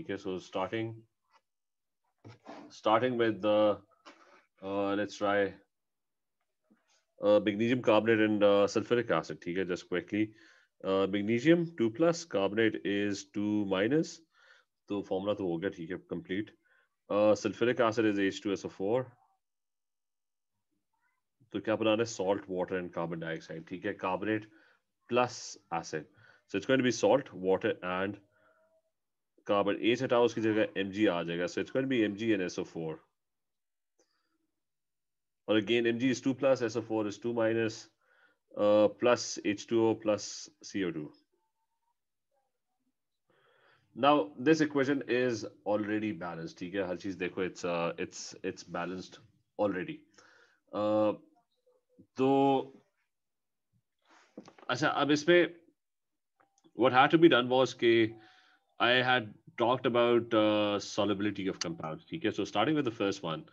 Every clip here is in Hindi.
Okay, so starting starting with the uh, let's try uh, magnesium carbonate and uh, sulfuric acid. Okay, just quickly. Uh, magnesium 2 plus carbonate is 2 minus. So formula to ho complete. Uh, sulfuric acid is H2SO4. So carbonate is salt, water, and carbon dioxide. Dioxide carbonate plus acid. So it's going to be salt, water, and carbonate हटाओ उसकी जगह एम जी आ जाएगा so it's be M G N S O four और again M G is two plus S O four is two minus plus H two O plus C O two Now this equation is already balanced. ठीक है हर चीज देखो it's uh, it's it's balanced already. Uh, तो अच्छा अब इसमें what had to be done was के I had talked about uh, solubility of compounds. Okay, so starting with the first one,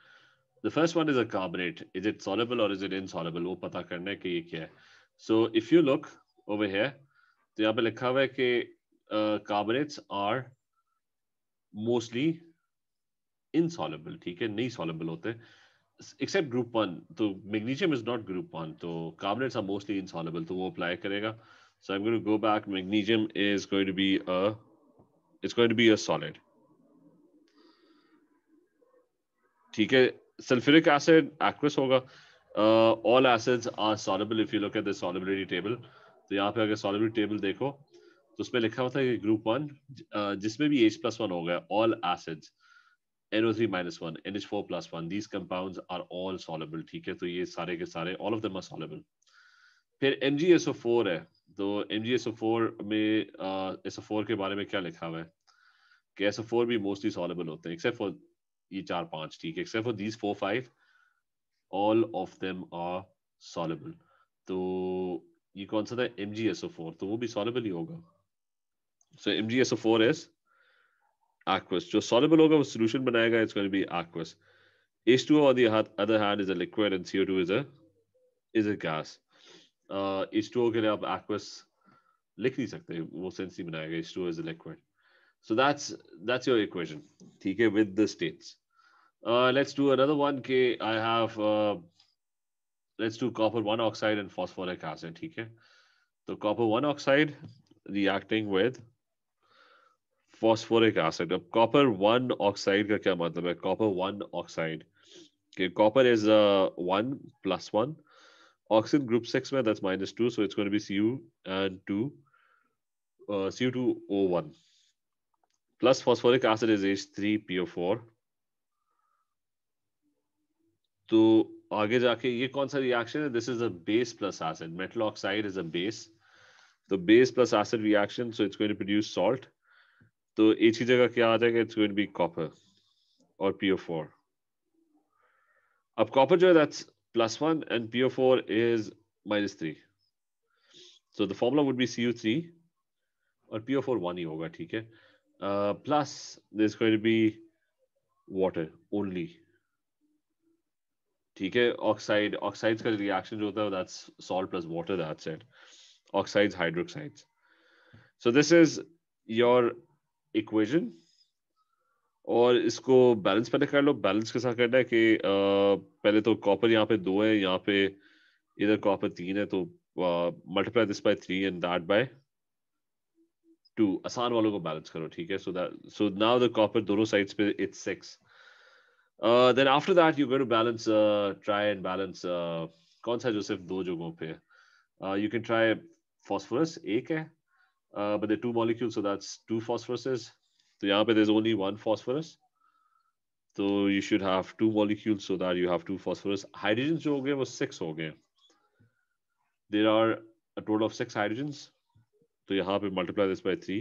the first one is a carbonate. Is it soluble or is it insoluble? वो पता करना है कि ये क्या है. So if you look over here, तो यहाँ पे लिखा हुआ है कि carbonates are mostly insoluble. ठीक है, नहीं soluble होते. Except group one. तो magnesium is not group one. तो carbonates are mostly insoluble. तो वो apply करेगा. So I'm going to go back. Magnesium is going to be a it's going to be a solid. ठीक है sulfuric acid aqueous होगा uh, all acids are soluble if you look at the solubility table तो यहाँ पे अगर solubility table देखो तो उसमें लिखा होता है ग्रुप वन जिसमें भी H plus one हो गया all acids NO3 minus one NH4 plus one these compounds are all soluble ठीक है तो ये सारे के सारे all of them are soluble फिर MgSO4 है तो MgSO4 में uh, SO4 के बारे में क्या लिखा हुआ है कैसोफोर भी मोस्टली सॉलेबल होते हैं एक्सेप्ट फॉर ये चार पांच ठीक है except for these four five all of them are soluble तो ये कौन सा था M G S O four तो वो भी सॉलेबल ही होगा so M G S O four S aqueous. जो soluble होगा वो solution बनाएगा it's going to be aqueous. H2O on the other hand is a liquid and CO2 is a is a gas. Uh, H2O के लिए आप aqueous लिख नहीं सकते वो सेंस नहीं बनाएगा H2O is a liquid. So that's that's your equation, TK with the states. Uh, let's do another one, K. I have, uh, let's do copper one oxide and phosphoric acid, TK. So copper one oxide reacting with phosphoric acid. Uh, copper one oxide, ka kya matlab hai? copper one oxide. Okay, copper is uh, one plus one. Oxygen group six, mein, that's minus two. So it's going to be Cu and two, uh, Cu2O1. plus phosphoric acid is H3PO4 तो आगे जाके ये कौन सा रिएक्शन है this is a base plus acid metal oxide is a base तो base plus acid reaction so it's going to produce salt तो एक ही जगह क्या आ जाएगा it's going to be copper और PO4 अब कॉपर जो है that's plus one and PO4 is minus three so the formula would be CU3 और PO4 वन ही होगा ठीक है Uh, plus, there's going to be water only. ठीक है ऑक्साइड ऑक्साइड्स का रिएक्शन जो होता है that's salt plus water that's it oxides hydroxides so this is your equation और इसको बैलेंस पहले कर लो बैलेंस के साथ करना है कि uh, पहले तो कॉपर यहाँ पे दो है यहाँ पे इधर कॉपर तीन है तो multiply this by three and that by two आसान वालों को बैलेंस करो ठीक है so that so now the copper दोनों साइड्स पे it's six then after that you going to balance try and balance कौन सा जो सिर्फ दो जगहों पे यू कैन ट्राई फॉस्फोरस एक है but they two molecule so that's two phosphoruses तो यहाँ पे there is only one phosphorus तो you should have two molecule so that you have two phosphorus hydrogen जो हो गए वो सिक्स हो गए there are a total of six hydrogens तो यहाँ पे मल्टीप्लाई दिस बाई थ्री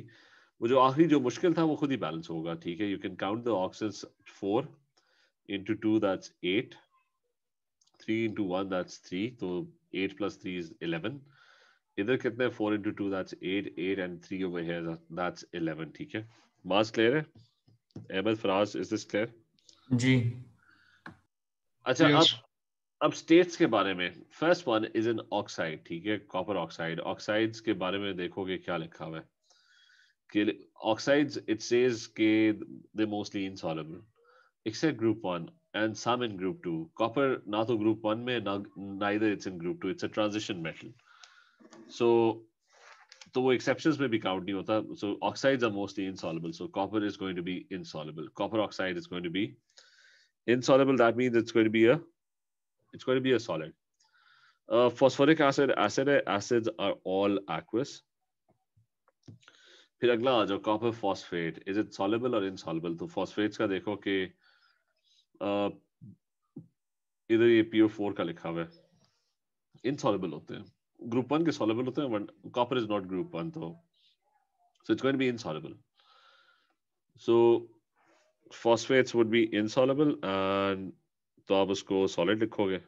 वो जो आखिरी जो मुश्किल था वो खुद ही बैलेंस होगा ठीक है you can count the oxygen four into two that's eight three into one that's three तो eight plus three is eleven इधर कितने four into two that's eight eight and three over here that's eleven ठीक है मास क्लियर है Ahmad Faraz is this clear जी अच्छा yes. अब अब स्टेट्स के बारे में first one is an oxide ठीक है कॉपर ऑक्साइड ऑक्साइड्स के बारे में देखोगे क्या लिखा हुआ है कि ऑक्साइड्स इट सेज के they mostly insoluble except group one and some in group two copper ना तो ग्रुप वन में ना neither it's in group two it's a transition metal so तो वो एक्सेप्शन में भी काउंट नहीं होता so oxides are mostly insoluble so copper is going to be insoluble copper oxide is going to be insoluble that means it's going to be a it's going to be a solid. Uh, phosphoric acid, acid, acids are all aqueous. फिर अगला आ copper phosphate is it soluble और इनसॉलेबल तो फॉस्फेट्स का देखो कि uh, इधर ये पीओ फोर का लिखा हुआ है इनसॉलेबल होते हैं ग्रुप वन के सॉलेबल होते हैं but copper is not group one तो so it's going be insoluble so phosphates would be insoluble and तो आप उसको सॉलिड लिखोगे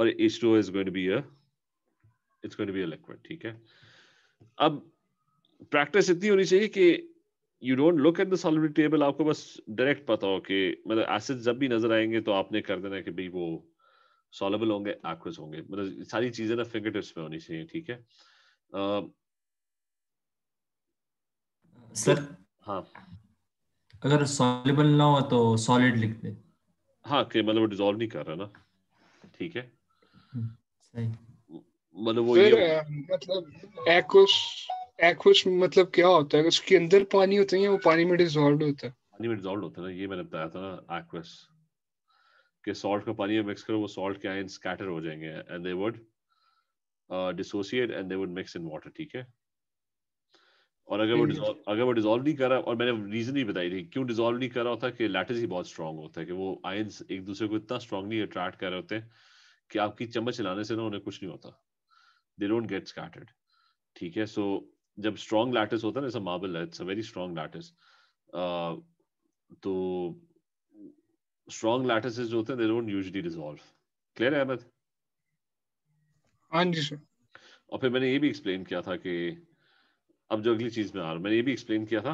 और H two is going to be it's going to be liquid ठीक है अब प्रैक्टिस इतनी होनी चाहिए कि you don't look at the solidity table आपको बस डायरेक्ट पता हो कि मतलब एसिड जब भी नजर आएंगे तो आपने कर देना कि भाई वो सॉलेबल होंगे एक्वस होंगे मतलब सारी चीजें ना फिंगर टिप्स में होनी चाहिए ठीक है सर uh, हाँ अगर सॉलेबल ना हो तो सॉलिड लिख दे हाँ कि मतलब वो डिसॉल्व नहीं कर रहा ना ठीक है हम्म, मतलब वो ये मतलब एक्वस एक्वस मतलब क्या होता है उसके अंदर पानी होता है या वो पानी में डिसॉल्व होता है पानी में डिसॉल्व होता है ना ये मैंने बताया था ना एक्वस कि सॉल्ट का पानी में मिक्स करो वो सॉल्ट के आयन स्कैटर हो जाएंगे and they would dissociate and they would mix in water ठीक है और अगर वो डिजोल्व हम्म। अगर वो डिजोल्व नहीं करा और मैंने रीजन ही बताई थी क्यों डिजोल्व नहीं करा होता कि लैटिस ही बहुत स्ट्रांग होता है कि वो आयंस एक दूसरे को इतना स्ट्रांगली अट्रैक्ट कर रहे होते हैं कि आपकी चम्मच चलाने से ना उन्हें कुछ नहीं होता दे डोंट गेट स्कैटर्ड ठीक है सो so, जब स्ट्रांग लैटिस होता है ना इट्स मार्बल है it's a very strong lattice तो स्ट्रांग लैटिस जो होते हैं they don't usually dissolve clear है अहमद हाँ जी सर और फिर मैंने ये भी एक्सप्लेन किया था कि अब जो अगली चीज में आ रहा हूं मैंने ये भी एक्सप्लेन किया था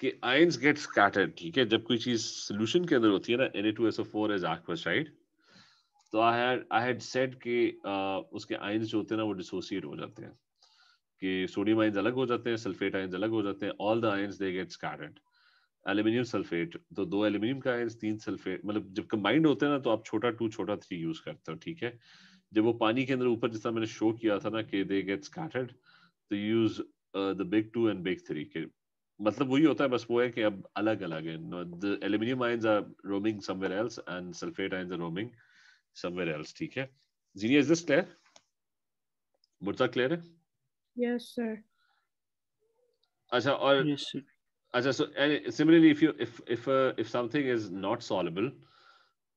कि आयंस गेट स्कैटर्ड ठीक है जब कोई चीज सोल्यूशन के अंदर होती है ना N A two S O four as aqueous तो I had I had said कि उसके आयंस जो होते हैं ना वो डिसोसिएट हो जाते हैं कि सोडियम आयंस अलग हो जाते हैं सल्फेट आयंस अलग हो जाते हैं all the ions they get scattered aluminium sulphate तो दो एल्यूमिनियम का आयंस तीन सल्फेट मतलब जब कंबाइंड होते हैं ना तो आप छोटा टू छोटा थ्री यूज करते हो ठीक है जब वो पानी के अंदर ऊपर जितना मैंने शो किया था ना कि they get scattered to use uh, the big two and big three Okay, मतलब वही होता है बस वो है कि अब अलग अलग है the aluminium ions are roaming somewhere else and sulfate ions are roaming somewhere else ठीक है Zinia is this clear मुर्ता clear है yes sir अच्छा और yes sir अच्छा so similarly if you if if uh, if something is not soluble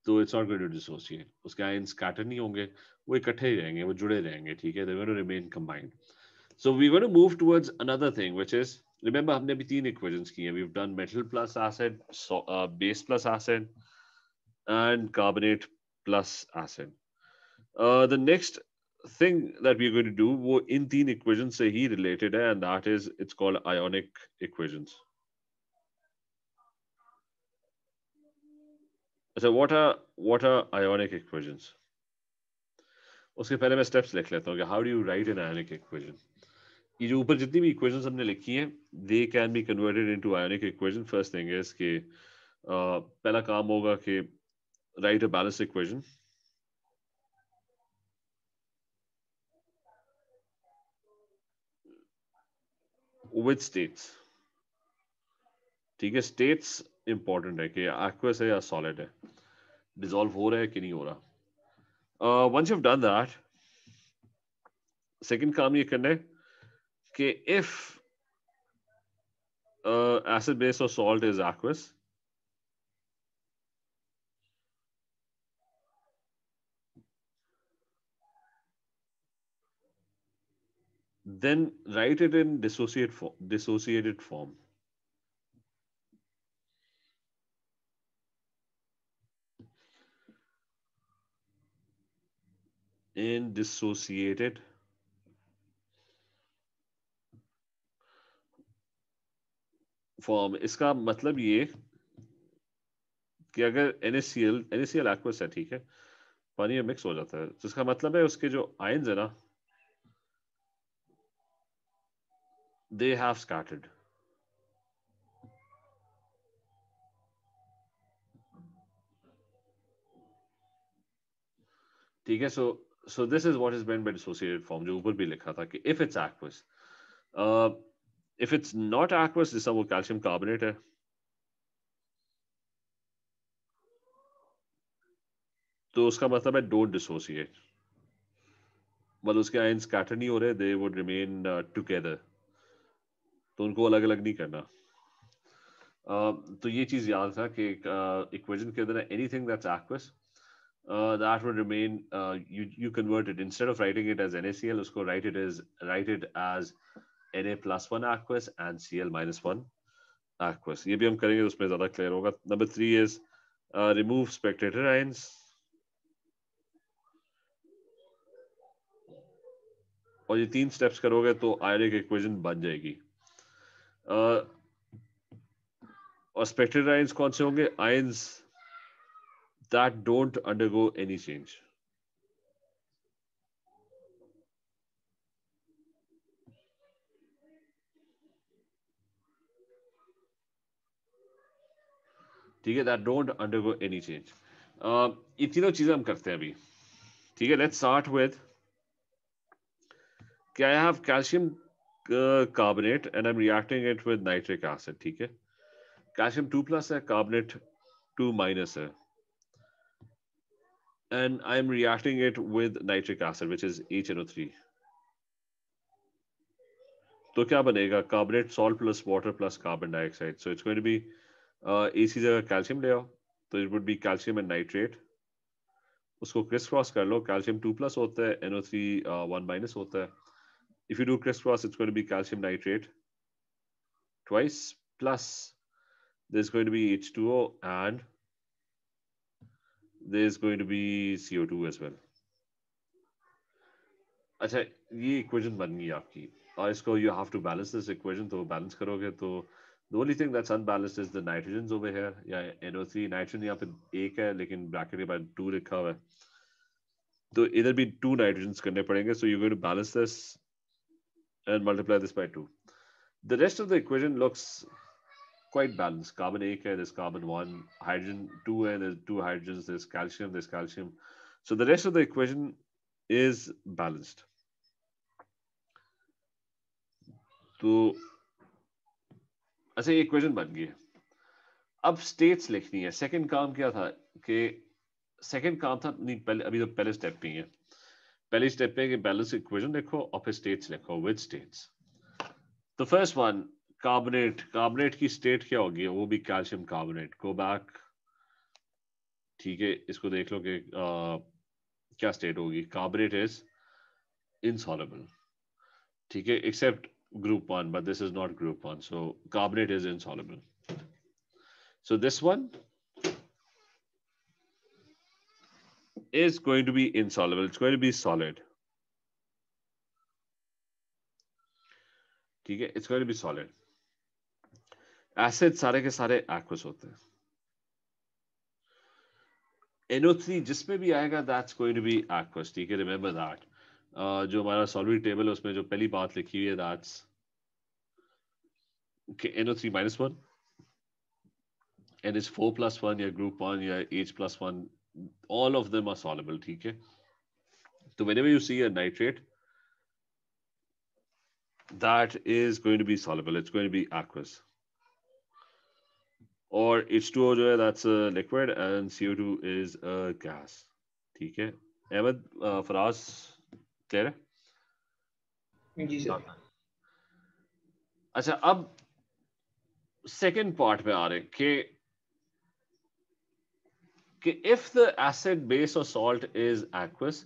तो it's not going to dissociate. उसके आयन स्कैटर नहीं होंगे वो इकट्ठे ही रहेंगे वो जुड़े रहेंगे ठीक है they will remain combined so we're going to move towards another thing, which is remember we have three equations we We've done metal plus acid, so, uh, base plus acid, and carbonate plus acid. Uh, the next thing that we're going to do वो in तीन equations से related and that is it's called ionic equations. So what are what are ionic equations? उसके पहले मैं steps how do you write an ionic equation? ये जो ऊपर जितनी भी इक्वेशन हमने लिखी हैं they can be converted into ionic equation first thing is के पहला काम होगा कि write a balance equation with states ठीक है स्टेट्स इंपॉर्टेंट है कि एक्वस है या सॉलिड है डिजोल्व हो रहा है कि नहीं हो रहा once you done that second काम ये करना है okay, if uh, acid base or salt is aqueous, then write it in dissociate fo dissociated form. In dissociated form इसका मतलब ये कि अगर एन एस एन एक्वस है ठीक है पानी में मिक्स हो जाता है तो इसका मतलब है उसके जो आयन है ना दे हैव स्कैटर्ड ठीक है so so this is what is been been associated form जो ऊपर भी लिखा था कि if it's aqueous if it's not aqueous जैसा वो कैल्शियम कार्बोनेट है तो उसका मतलब है डोंट डिसोसिएट मतलब उसके आयन स्कैटर नहीं हो रहे दे वुड रिमेन टुगेदर तो उनको अलग अलग नहीं करना uh, तो ये चीज याद था कि इक्वेशन uh, के अंदर anything that's aqueous that would remain uh, you you convert it instead of writing it as NaCl उसको write it as write it as Na plus one aqueous and C L minus one aqueous ये भी हम करेंगे तो उसमें ज्यादा क्लियर होगा number three is remove spectator ions और ये तीन स्टेप्स करोगे तो आयरिक इक्वेशन बन जाएगी uh, और स्पेक्टेटर आइंस कौन से होंगे ions that don't undergo any change ठीक है that don't undergo any change ये तीनों चीजें हम करते हैं अभी ठीक है लेट्स स्टार्ट विद क्या I have calcium carbonate and I am reacting it with nitric acid ठीक है कैल्शियम टू प्लस है कार्बोनेट टू माइनस है and and I'm reacting it with nitric acid, which is HNO3. तो क्या बनेगा carbonate salt plus water plus carbon dioxide so it's going to be इसी जगह कैल्शियम ले आओ तो इट वुड बी कैल्शियम एंड नाइट्रेट उसको क्रिस क्रॉस कर लो कैल्शियम टू प्लस होता है एनओ थ्री वन माइनस होता है if you do criss cross it's going to be calcium nitrate twice plus is going to be H two O and be is going to be C O two as well अच्छा ये इक्वेशन बन गई आपकी और इसको you have to balance this equation तो बैलेंस करोगे तो The only thing that's unbalanced is the nitrogens over here. Yeah, NO3, nitrogen यहाँ पे a, है लेकिन ब्रैकेट के बाद two रखा So, है तो two nitrogens करने so you're going to balance this and multiply this by 2. The rest of the equation looks quite balanced. Carbon a here, there's carbon 1, hydrogen 2 here, there's two hydrogens, there's calcium, there's calcium. So the rest of the equation is balanced. So अच्छा ये क्वेश्चन बन गई अब स्टेट्स लिखनी है सेकंड काम क्या था कि सेकंड काम था नहीं पहले अभी तो पहले स्टेप पे है पहले स्टेप पे कि बैलेंस इक्वेशन लिखो और फिर स्टेट्स लिखो with states the first one carbonate carbonate की स्टेट क्या होगी वो भी कैल्शियम कार्बोनेट गो बैक ठीक है इसको देख लो कि क्या स्टेट होगी कार्बोनेट इज इनसॉलेबल ठीक है except group one, but this is not group one. So carbonate is insoluble. So this one is going to be insoluble. It's going to be solid. ठीक है it's going be solid acid सारे के सारे एक्वस होते हैं NO3 जिसमें भी आएगा that's going to be aqueous. ठीक है रिमेंबर दैट जो हमारा सॉल्वेंट टेबल है उसमें जो पहली बात लिखी हुई है that's okay, NO3 minus one. And it's four plus one, your group one, your H plus one, all of them are soluble, okay? So whenever you see a nitrate, that is going to be soluble. It's going to be aqueous. Or H2O, that's a liquid and CO2 is a gas. Okay. Ahmed, uh, for us, clear अच्छा अब सेकेंड पार्ट में आ रहे हैं कि कि if the acid base of salt is aqueous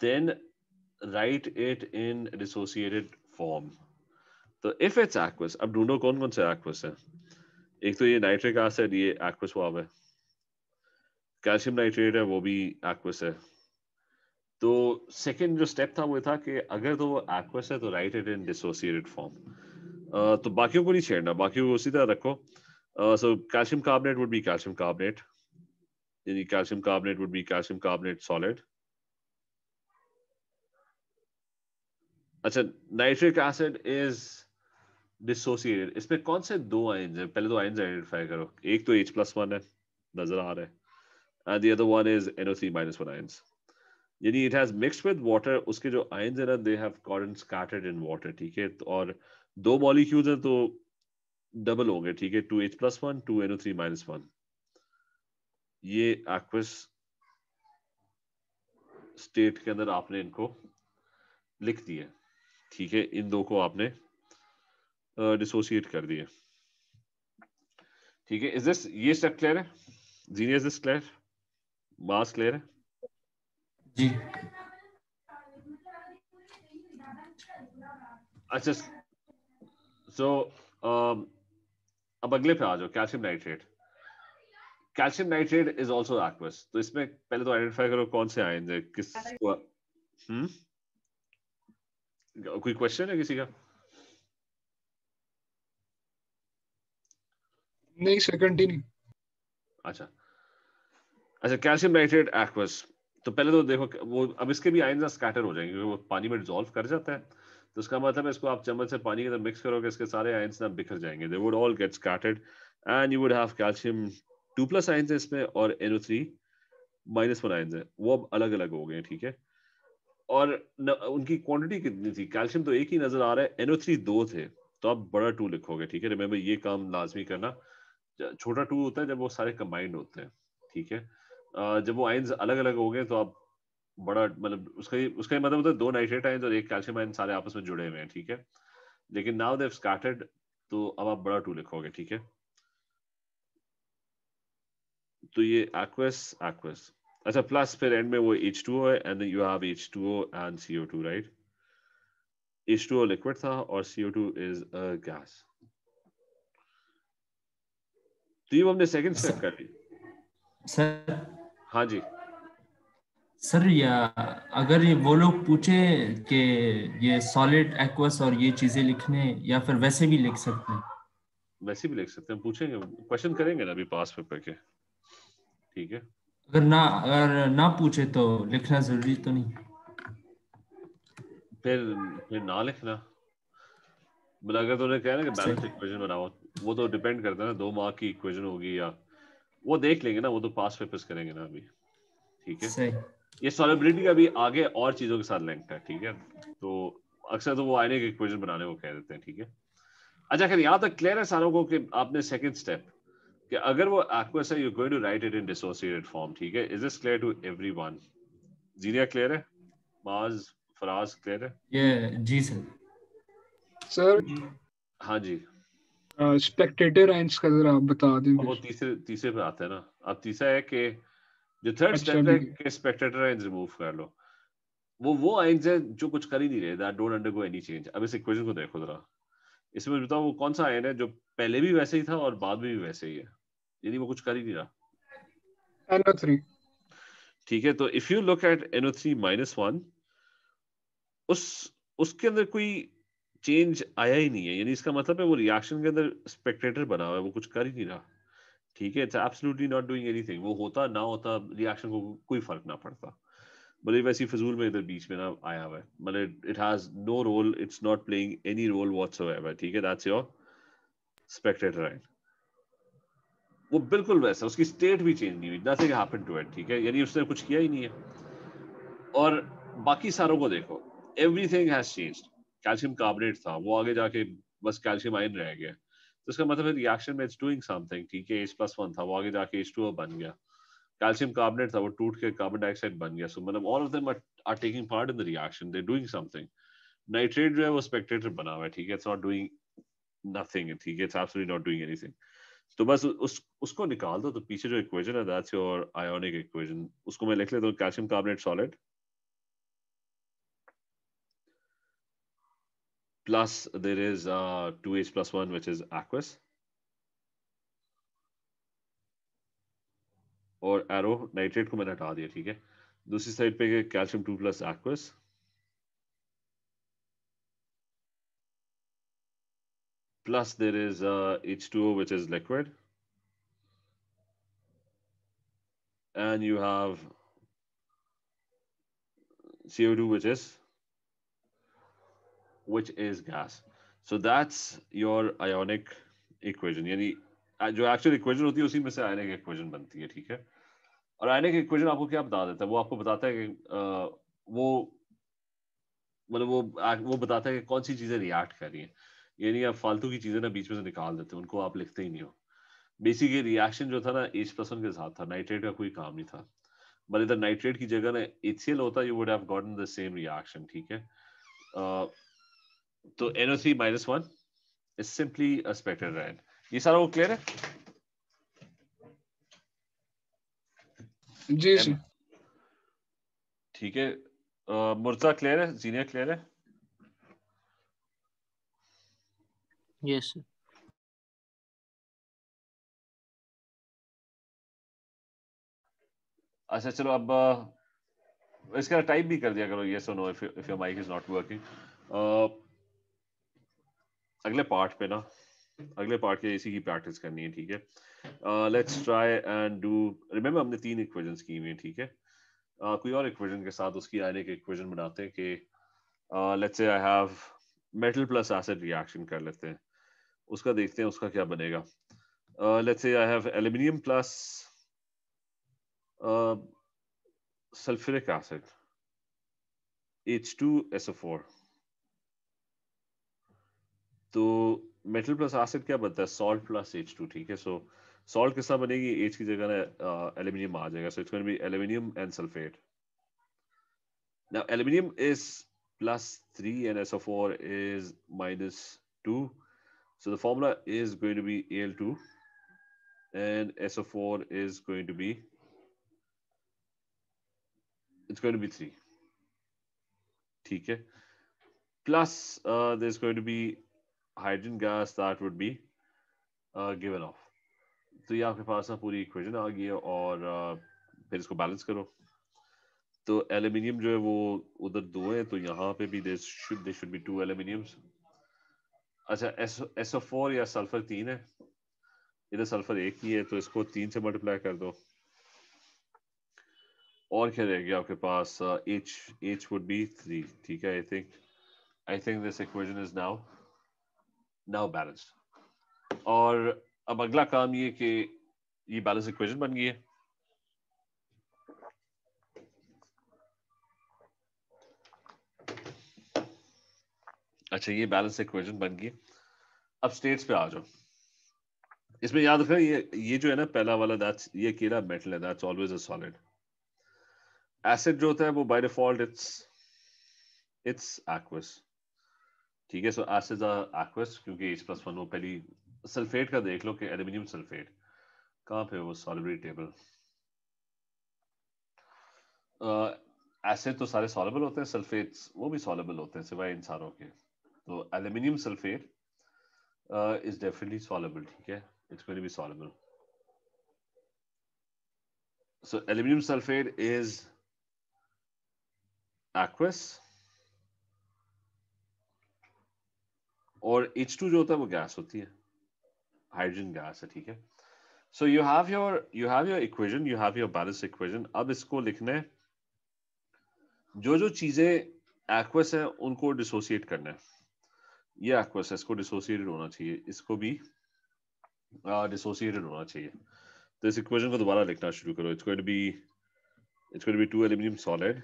then write it in dissociated form तो इफ इट्स एक्वस अब ढूंढो कौन कौन से एक्वस है एक तो ये नाइट्रिक एसिड ये एक्वस फॉर्म है कैल्शियम नाइट्रेट है वो भी एक्वस है तो सेकेंड जो स्टेप था वो था कि अगर तो वो एक्वस है तो write it in dissociated form तो बाकियों को नहीं छेड़ना बाकियों को उसी तरह रखो so calcium carbonate would B calcium carbonate यानी calcium carbonate would B calcium carbonate solid अच्छा नाइट्रिक एसिड इज डिसोसिएटेड इसमें कौन से दो आइंस है पहले दो आइंस आइडेंटिफाई करो एक तो H प्लस वन है नजर आ रहा है and the other one is NO3 minus one ions यानी it has mixed with water उसके जो आइंस है ना they have gotten scattered in water ठीक है तो और दो मॉलिक्यूल हैं तो डबल होंगे ठीक है two H plus one two N O three minus one ये एक्वस स्टेट के अंदर आपने इनको लिख दिए ठीक है इन दो को आपने डिसोसिएट कर दिए ठीक है इज दिस ये स्टेप क्लियर है जीनियर इज दिस क्लियर मास क्लियर है जी अच्छा सो um, अब अगले पे आ जाओ calcium nitrate calcium nitrate is also aqueous तो इसमें पहले तो आइडेंटिफाई करो कौन से आएंगे किस हम्म कोई क्वेश्चन है किसी का नहीं सर कंटिन्यू अच्छा अच्छा कैल्शियम नाइट्रेट एक्वस तो पहले तो देखो वो अब इसके भी आयन स्कैटर हो जाएंगे क्योंकि वो पानी में डिजोल्व कर जाता है तो इसका मतलब है इसको आप चम्मच से पानी के अंदर मिक्स करोगे इसके सारे आयंस ना बिखर जाएंगे they would all get scattered and you would have calcium two plus ions है इसमें और N three minus one ions है वो अब अलग अलग हो गए ठीक है और न, उनकी क्वांटिटी कितनी थी कैल्शियम तो एक ही नजर आ रहा है एनओ थ्री दो थे तो आप बड़ा टू लिखोगे ठीक है रिमेम्बर ये काम लाजमी करना छोटा टू होता है जब वो सारे कंबाइंड होते हैं ठीक है जब वो आइंस अलग अलग हो गए तो आप बड़ा मतलब उसका उसका मतलब होता है दो नाइट्रेट आयन और एक कैल्शियम आयन सारे आपस में जुड़े हुए हैं ठीक है लेकिन नाउ देव स्कैटर्ड तो अब आप बड़ा टू लिखोगे ठीक है तो ये एक्वस एक्वस अच्छा प्लस फिर एंड में वो एच टू है and you have H two O and C O two right H two O liquid था और C O two is a gas तो ये हमने सेकंड स्टेप कर ली सर हाँ जी सर या अगर ये वो लोग पूछे कि ये सॉलिड एक्वस और ये चीजें लिखने या फिर वैसे भी लिख सकते हैं वैसे भी लिख सकते हैं पूछेंगे क्वेश्चन करेंगे ना अभी पास पेपर के ठीक है अगर ना अगर ना पूछे तो लिखना जरूरी तो नहीं फिर फिर ना लिखना मतलब अगर तुमने तो कहना कि बैलेंस इक्वेशन बनाओ वो तो डिपेंड करता है ना दो मार्क की इक्वेशन होगी या वो देख लेंगे ना वो तो पास पेपर्स करेंगे ना अभी ठीक है सही ये सॉलिबिलिटी का भी आगे और चीजों के साथ लिंक है ठीक है तो अक्सर तो वो आईने के इक्वेशन बनाने को कह देते हैं ठीक है अच्छा खैर यहाँ तक क्लियर है सारों को कि आपने सेकंड स्टेप कि अगर वो एक्वस है you going to write it in dissociated form ठीक है is this clear to everyone Zeenia clear है बाज फराज क्लियर है ये जी सर सर हाँ जी स्पेक्टेटर uh, एंड्स का जरा आप बता दें वो तीसरे तीसरे पे आते हैं ना अब तीसरा है कि जो थर्ड स्टैंड है स्पेक्टेटर है रिमूव कर लो वो वो आइंस है जो कुछ कर ही नहीं रहे that don't undergo any change अब इस इक्वेशन को देखो जरा इसमें बताओ वो कौन सा आयन है जो पहले भी वैसे ही था और बाद में भी वैसे ही है यदि वो कुछ कर ही नहीं रहा NO3 ठीक है तो if you look at NO3 1 उस उसके अंदर कोई चेंज आया ही नहीं है यानी इसका मतलब है वो रिएक्शन के अंदर स्पेक्टेटर बना हुआ है वो कुछ कर ही नहीं रहा ठीक है it's absolutely not doing anything वो होता ना होता रिएक्शन को कोई फर्क ना पड़ता मतलब वैसे फजूल में इधर बीच में ना आया हुआ है मतलब it has no role it's not playing any role whatsoever ठीक है दैट्स योर स्पेक्टेटर राइट वो बिल्कुल वैसा उसकी स्टेट भी चेंज नहीं हुई नथिंग हैपेंड टू इट ठीक है यानी उसने कुछ किया ही नहीं है और बाकी सारों को देखो everything has changed calcium carbonate था वो आगे जाके बस कैल्शियम आयन रह गया तो इसका मतलब है रिएक्शन में इट्स डूइंग समथिंग ठीक है एच प्लस वन था वो आगे जाके एच टू बन गया कैल्शियम कार्बोनेट था वो टूट के कार्बन डाइऑक्साइड बन गया सो मतलब all of them are taking part in the reaction they doing something nitrate जो है वो स्पेक्टेटर बना हुआ है ठीक है इट्स नॉट डूइंग नथिंग ठीक है it's absolutely not doing anything तो बस उस उसको निकाल दो तो पीछे जो इक्वेशन है दैट्स योर आयोनिक इक्वेशन उसको मैं लिख लेता हूँ calcium carbonate solid Plus, there is 2H uh, plus 1, which is aqueous. or arrow nitrate. को मैंने हटा दिया ठीक है दूसरी साइड पे calcium two plus aqueous. plus there is uh, H2O, which is liquid. And you have CO2, which is which is gas. So that's your ionic equation. यानी जो एक्चुअल इक्वेशन होती है उसी में से आयनिक इक्वेशन बनती है ठीक है और आयनिक इक्वेशन आपको क्या बता देता है वो आपको बताता है कि वो मतलब वो वो बताता है कि कौन सी चीज़ें रिएक्ट कर रही हैं यानी आप फालतू की चीज़ें ना बीच में से निकाल देते हैं उनको आप लिखते ही नहीं हो बेसिक ये रिएक्शन जो था ना एच प्लस वन के साथ था नाइट्रेट का कोई काम नहीं था बट इधर नाइट्रेट की जगह ना एच होता you would have gotten the same reaction ठीक है तो NO three minus one is simply a spectator ion ये सारा वो क्लियर है जी जी ठीक है मुर्जा क्लियर है जीनिया क्लियर है यस अच्छा चलो अब इसका टाइप भी कर दिया करो ये so no if if your mic is not working अगले पार्ट पे ना अगले पार्ट के इसी की प्रैक्टिस करनी है ठीक है let's try and do remember हमने तीन इक्वेशन की हुई है ठीक है uh, कोई और इक्वेशन के साथ उसकी आने के इक्वेशन बनाते हैं कि let's say I have metal plus acid reaction कर लेते हैं उसका देखते हैं उसका क्या बनेगा let's say I have aluminium plus sulphuric acid H two S O four तो मेटल प्लस एसिड क्या बनता है सॉल्ट प्लस एच टू ठीक है सो सॉल्ट किस तरह बनेगी एच की जगह ना एल्यूमिनियम आ जाएगा so it's going be aluminium and sulphate now aluminium is plus three and SO four is minus two so the formula is going to be L two and SO four is going to be it's going to be three ठीक है plus this going to be hydrogen gas that would be given uh, off तो ये आपके पास ना पूरी इक्वेशन आ गई है और uh, फिर इसको बैलेंस करो तो एल्यूमिनियम जो है वो उधर दो है तो यहाँ पे भी there should there should be two aluminiums अच्छा एस एसओ फोर या सल्फर तीन है इधर सल्फर एक ही है तो इसको तीन से मल्टीप्लाई कर दो और क्या रहेगा आपके पास H H would be three ठीक है I think I think this equation is now now balance और अब अगला काम ये कि ये बैलेंस इक्वेशन बन गई है अच्छा ये बैलेंस इक्वेशन बन गई अब स्टेट्स पे आ जाओ इसमें याद रखना ये ये जो है ना पहला वाला दैट्स ये केला मेटल है that's always a solid acid जो होता है वो by default it's it's aqueous ठीक है सो एस एक्वस क्योंकि एच प्लस वन वो पहली सल्फेट का देख लो कि एल्यूमिनियम सल्फेट कहाँ पे वो सॉलिबिलिटी टेबल एसिड तो सारे सॉलेबल होते हैं सल्फेट्स वो भी सॉलेबल होते हैं सिवाय इन सारों के तो aluminium sulphate is definitely soluble ठीक है it's very be soluble so aluminium sulphate is aqueous और एच टू जो होता है वो गैस होती है हाइड्रोजन गैस है ठीक है so you have your you have your equation you have your balance equation अब इसको लिखना है जो जो चीज़ें एक्वस है उनको डिसोसिएट करना है ये एक्वस है इसको डिसोसिएटेड होना चाहिए इसको भी डिसोसिएटेड uh, होना चाहिए तो इस इक्वेशन को दोबारा लिखना शुरू करो it's going to be it's going to be two aluminium solid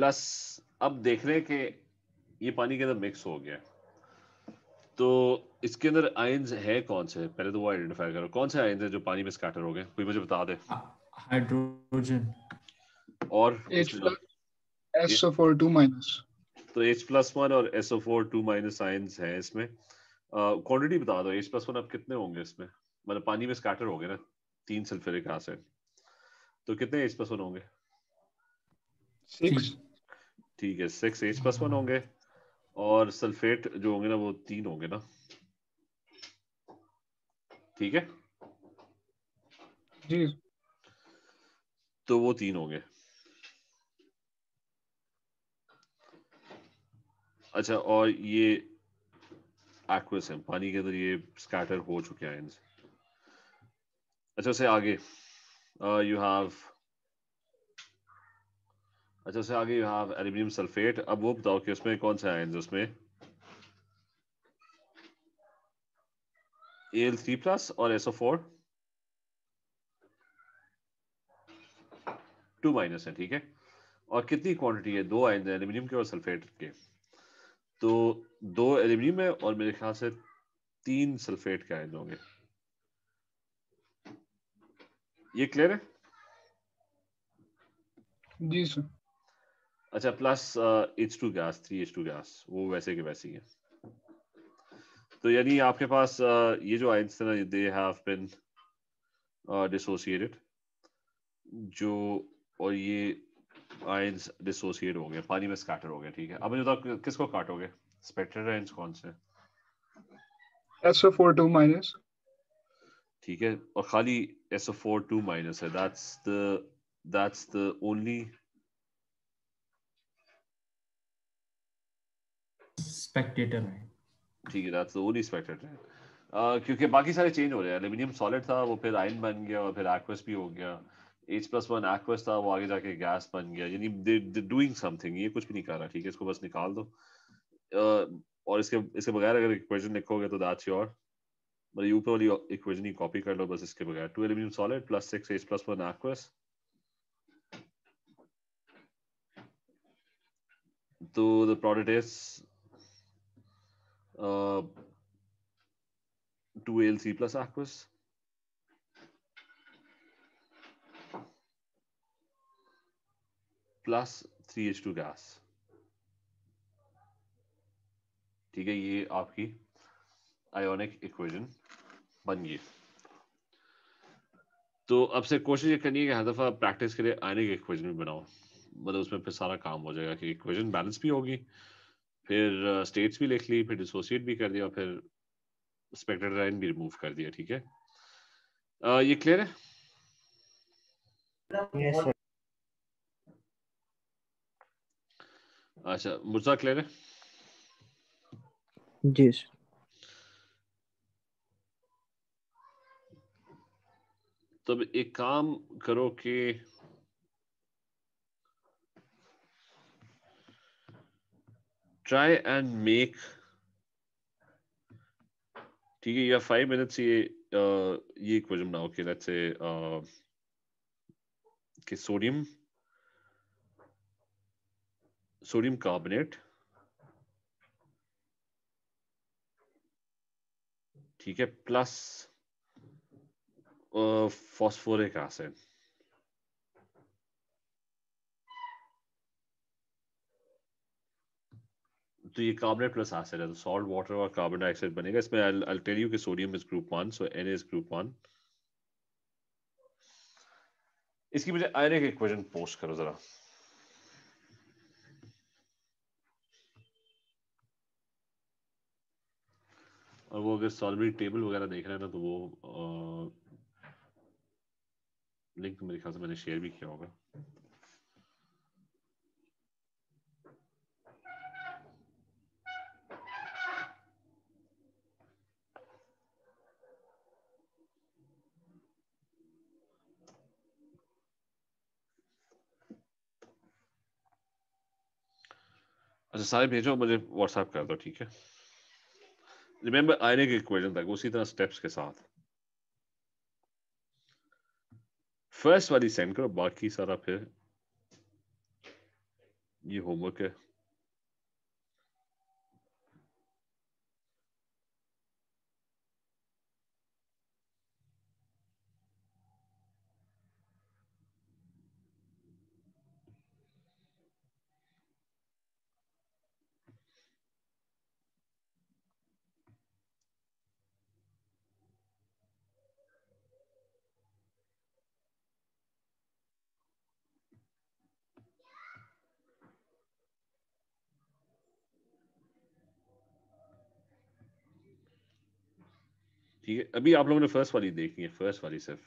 plus अब देख रहे हैं कि ये पानी के अंदर मिक्स हो गया तो इसके अंदर आयंस है कौन से पहले तो वो आइडेंटिफाई करो कौन से आयंस है जो पानी में स्कैटर हो गए कोई मुझे बता दे हाइड्रोजन और SO42 माइनस तो H प्लस वन और SO42 माइनस आयंस है इसमें क्वांटिटी uh, बता दो H प्लस वन अब कितने होंगे इसमें मतलब पानी में स्कैटर हो गए ना तीन सल्फ्यूरिक एसिड तो कितने H प्लस वन होंगे सिक्स ठीक है सिक्स एच प्लस वन होंगे और सल्फेट जो होंगे ना वो तीन होंगे ना ठीक है जी तो वो तीन होंगे अच्छा और ये एक्वस है पानी के अंदर ये स्कैटर हो चुके हैं अच्छा उसे आगे यू uh, हैव अच्छा से आगे यहाँ एल्यूमिनियम सल्फेट अब वो बताओ कि उसमें कौन सा आयन उसमें एल थ्री प्लस और एसओ फोर टू माइनस है ठीक है और कितनी क्वांटिटी है दो आयन एल्यूमिनियम के और सल्फेट के तो दो एल्यूमिनियम है और मेरे ख्याल से तीन सल्फेट के आयन होंगे ये क्लियर है जी सर अच्छा plus H two gas three H two gas वो वैसे के वैसे ही है तो यानी आपके पास uh, ये जो आइंस है दे हैव बिन डिसोसिएटेड जो और ये आइंस डिसोसिएट हो गए पानी में स्कैटर हो गए ठीक है अब बताओ किसको काटोगे स्पेक्टेड आइंस कौन से SO42 माइनस ठीक है और खाली SO42 माइनस है that's the that's the only spectator है ठीक है दैट्स द ओनली स्पेक्टेटर है क्योंकि बाकी सारे चेंज हो रहे हैं एल्युमिनियम सॉलिड था वो फिर आयन बन गया और फिर एक्वस भी हो गया एच प्लस वन एक्वस था वो आगे जाके गैस बन गया यानी दे दे डूइंग समथिंग ये कुछ भी नहीं कर रहा ठीक है इसको बस निकाल दो uh, और इसके इसके बगैर अगर इक्वेशन लिखोगे तो दैट्स योर मतलब यू पे वाली इक्वेशन ही कॉपी कर लो बस इसके बगैर two aluminium solid plus six H plus one aqueous तो the product is uh, 2ALC plus aqueous. H two gas ठीक है ये आपकी आयोनिक इक्वेशन बन गई तो अब से कोशिश ये करनी है कि हर दफ़ा प्रैक्टिस के लिए आयोनिक इक्वेशन भी बनाओ मतलब उसमें फिर सारा काम हो जाएगा कि इक्वेशन बैलेंस भी होगी फिर स्टेट्स uh, भी लिख ली फिर डिसोसिएट भी कर दिया और फिर स्पेक्टर लाइन भी रिमूव कर दिया ठीक है uh, ये क्लियर है yes, अच्छा मुर्जा क्लियर है जी yes. तब एक काम करो कि try and make ठीक है या फाइव मिनट्स ये uh, ये इक्वेशन बनाओ uh, कि लेट्स से कि सोडियम सोडियम कार्बोनेट ठीक है प्लस फॉस्फोरिक एसिड तो ये कार्बोनेट प्लस एसिड है तो सॉल्ट वाटर और कार्बन डाइऑक्साइड बनेगा इसमें आई टेल यू कि sodium is group 1 so N is group 1 इसकी मुझे आयरन आयनिक इक्वेशन पोस्ट करो जरा और वो अगर सॉल्वेंट टेबल वगैरह देख रहे हैं ना तो वो आ, लिंक मेरे ख्याल से मैंने शेयर भी किया होगा अच्छा सारे भेजो मुझे व्हाट्सएप कर दो ठीक है रिमेंबर आईने के इक्वेशन तक उसी तरह स्टेप्स के साथ फर्स्ट वाली सेंड करो बाकी सारा फिर ये होमवर्क है ठीक है अभी आप लोगों ने फर्स्ट वाली देखी है फर्स्ट वाली सिर्फ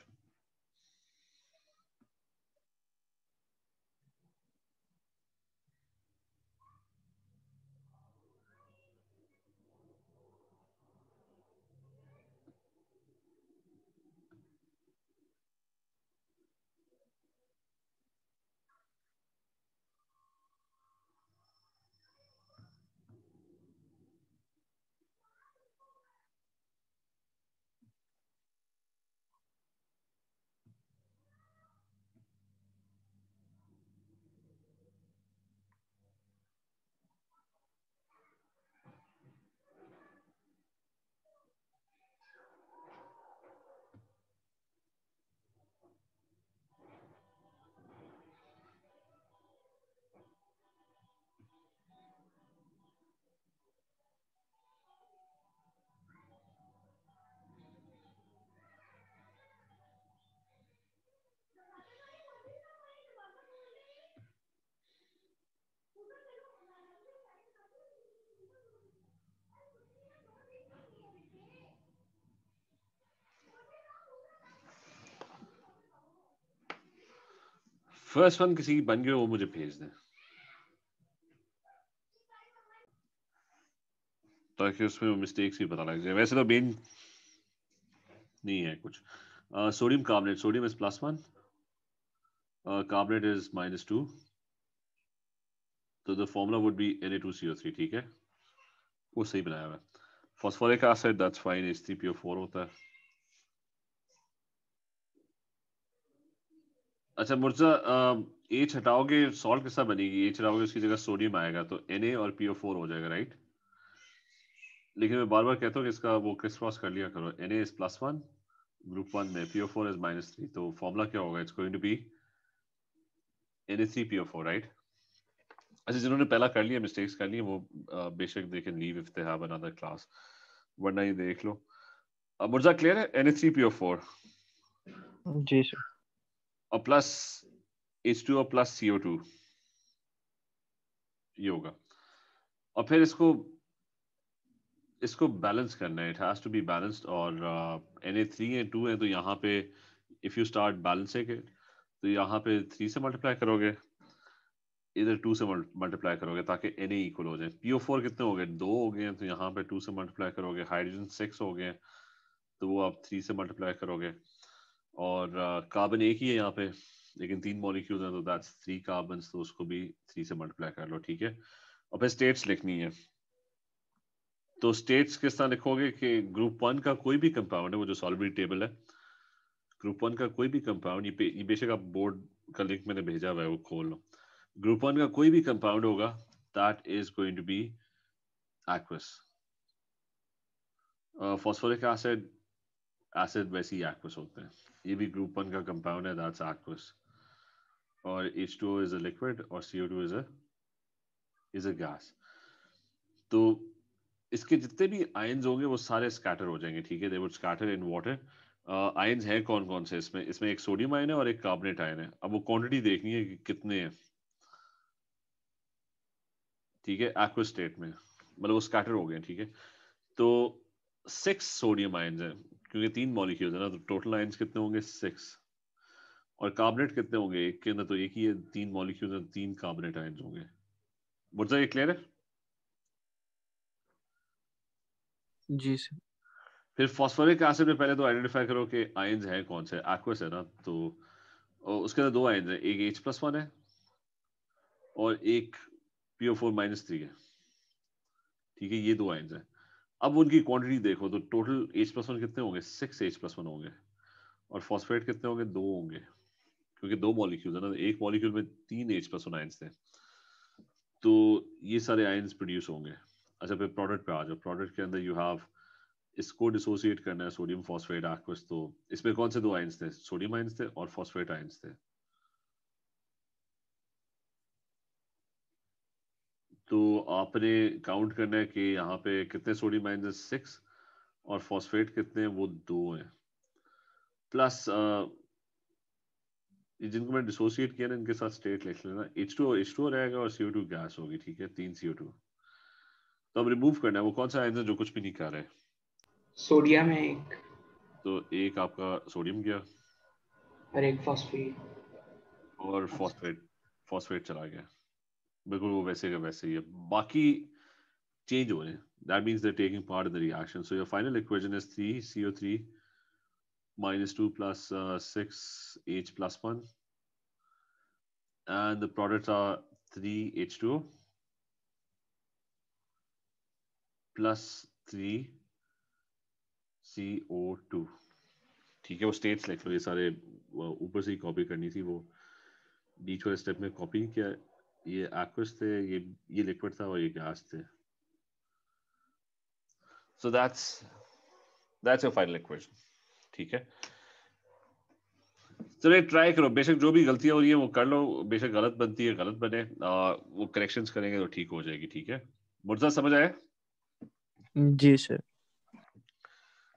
फर्स्ट वन किसी की बन गई वो मुझे भेज दें ताकि उसमें मिस्टेक्स भी पता लग जाए वैसे तो बेन नहीं है कुछ sodium carbonate sodium is plus one carbonate is minus two तो the formula would be N A two C O three ठीक है वो सही बनाया हुआ phosphoric acid that's fine H three P O four होता है अच्छा मुर्जा एच हटाओगे सॉल्ट किसा बनेगी एच हटाओगे उसकी जगह सोडियम आएगा तो एन और पी फोर हो जाएगा राइट लेकिन मैं बार बार कहता हूँ कि इसका वो क्रिस क्रॉस कर लिया करो N as plus one group one में PO four is minus three तो फॉर्मूला क्या होगा it's going to be N A three O four right अच्छा जिन्होंने पहला कर लिया मिस्टेक्स कर लिया वो बेशक they can leave if they have another class वरना ये देख लो अब मुर्जा क्लियर है N A three O four जी सर और प्लस एच टू और प्लस सीओ टू ये होगा और फिर इसको इसको बैलेंस करना है it has to be balanced और N A three and two है तो यहाँ पे इफ़ यू स्टार्ट बैलेंसिंग तो यहाँ पे थ्री से मल्टीप्लाई करोगे इधर टू से मल्टीप्लाई करोगे ताकि एन इक्वल हो जाए पी ओ फोर कितने हो गए दो हो गए तो यहाँ पे टू से मल्टीप्लाई करोगे हाइड्रोजन सिक्स हो गए तो वो आप थ्री से मल्टीप्लाई करोगे और कार्बन uh, एक ही है यहाँ पे लेकिन तीन मॉलिक्यूल हैं तो दैट्स थ्री कार्बन तो उसको भी थ्री से मल्टीप्लाई कर लो ठीक है और फिर स्टेट्स लिखनी है तो स्टेट्स किस तरह लिखोगे कि ग्रुप वन का कोई भी कंपाउंड है वो जो सॉलिबिलिटी टेबल है ग्रुप वन का कोई भी कंपाउंड ये, ये बेशक आप बोर्ड का लिंक मैंने भेजा हुआ है वो खोल लो ग्रुप वन का कोई भी कंपाउंड होगा that is going to be aqueous phosphoric acid acid वैसे ही एक्वस होते हैं ये भी ग्रुप वन का कंपाउंड है दैट्स एक्वस और H two is a liquid और C O two is a is a gas तो इसके जितने भी आयंस होंगे वो सारे स्कैटर हो जाएंगे ठीक है they would scatter in water ions हैं कौन कौन से इसमें इसमें एक सोडियम आयन है और एक कार्बोनेट आयन है अब वो क्वांटिटी देखनी है कि कितने हैं ठीक है एक्व स्टेट में मतलब वो स्कैटर हो गए ठीक है तो सिक्स सोडियम आयन्स हैं क्योंकि तीन मॉलिक्यूल है ना तो टोटल आयंस कितने होंगे सिक्स और कार्बोनेट कितने होंगे एक के अंदर तो एक ही है तीन मॉलिक्यूल और तीन कार्बोनेट आयंस होंगे मुर्जा ये क्लियर है जी सर फिर फॉस्फोरिक एसिड में पहले तो आइडेंटिफाई करो कि आयंस है कौन से एक्वस है ना तो उसके अंदर दो आयंस हैं एक एच प्लस वन है और एक पीओ फोर माइनस थ्री है ठीक है ये दो आयंस हैं अब उनकी क्वांटिटी देखो तो टोटल एच प्लस वन कितने होंगे सिक्स एच प्लस वन होंगे और फॉस्फेट कितने होंगे दो होंगे क्योंकि दो मॉलिक्यूल है ना एक मॉलिक्यूल में तीन एच प्लस वन आयन्स थे तो ये सारे आयन्स प्रोड्यूस होंगे अच्छा फिर प्रोडक्ट पे आ जाओ प्रोडक्ट के अंदर यू हैव इसको डिसोसिएट करना है सोडियम फॉस्फेट एक्वस तो इसमें कौन से दो आयन्स थे सोडियम आयन्स थे और फॉस्फेट आयन्स थे तो आपने काउंट करना है कि यहाँ पे कितने सोडियम आइन सिक्स और फॉस्फेट कितने हैं वो दो हैं प्लस जिनको मैंने डिसोसिएट किया ना इनके साथ स्टेट लिख लेना एच टू एच टू रहेगा और सीओ टू गैस होगी ठीक है तीन सीओ टू तो अब रिमूव करना है वो कौन सा आयन है जो कुछ भी नहीं कर रहे है सोडियम है एक तो एक आपका सोडियम गया और एक फॉस्फेट और फॉस्फेट फॉस्फेट चला गया बिल्कुल वो वैसे का वैसे ही है बाकी चेंज हो रहे हैं that means they taking part in the reaction so your final equation is 3 CO3 minus 2 plus, uh, 6 H plus 1 and the products are 3 H2O plus 3 CO2 ठीक है वो स्टेट्स लिख लो ये सारे ऊपर से ही कॉपी करनी थी वो बीच वाले स्टेप में कॉपी किया ये aqueous थे ये ये लिक्विड था और ये गैस थे so that's that's your final equation ठीक है चलिए ट्राई करो बेशक जो भी गलतियां हो रही है वो कर लो बेशक गलत बनती है गलत बने आ, वो करेक्शंस करेंगे तो ठीक हो जाएगी ठीक है मुर्जा समझ आया जी सर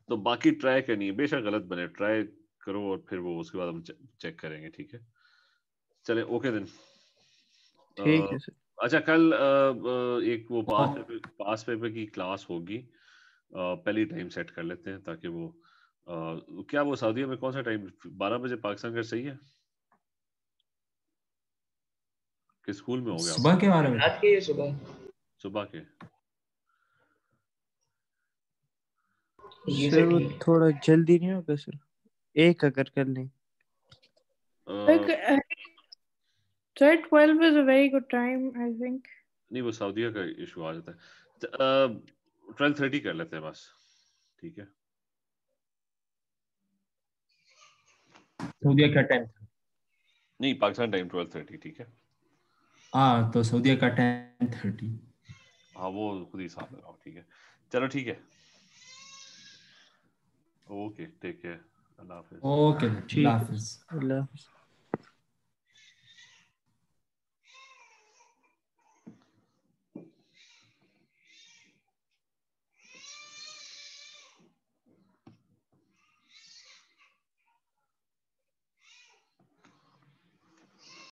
तो बाकी ट्राई करनी है बेशक गलत बने ट्राई करो और फिर वो उसके बाद हम चेक करेंगे ठीक है चले ओके दिन ठीक है अच्छा कल एक वो पास हाँ। पेपर पास पेपर की क्लास होगी पहले टाइम सेट कर लेते हैं ताकि वो क्या वो सऊदी में कौन सा टाइम बारह बजे पाकिस्तान का सही है कि स्कूल में हो गया सुबह के बारे में रात के सुबह सुबह के सर वो थोड़ा जल्दी नहीं होगा सर एक अगर कर लें एक sir 12 is a very good time I think नहीं वो सऊदीया का इशू आ जाता है ट्वेल्व uh, थर्टी कर लेते हैं बस ठीक है सऊदीया का टाइम नहीं पाकिस्तान टाइम ट्वेल्व थर्टी ठीक है हाँ तो सऊदीया का टाइम थर्टी हाँ वो खुद ही साथ लगाओ ठीक है चलो ठीक है ओके टेक केयर अल्लाह हाफिज ओके अल्लाह हाफिज अल्लाह हाफिज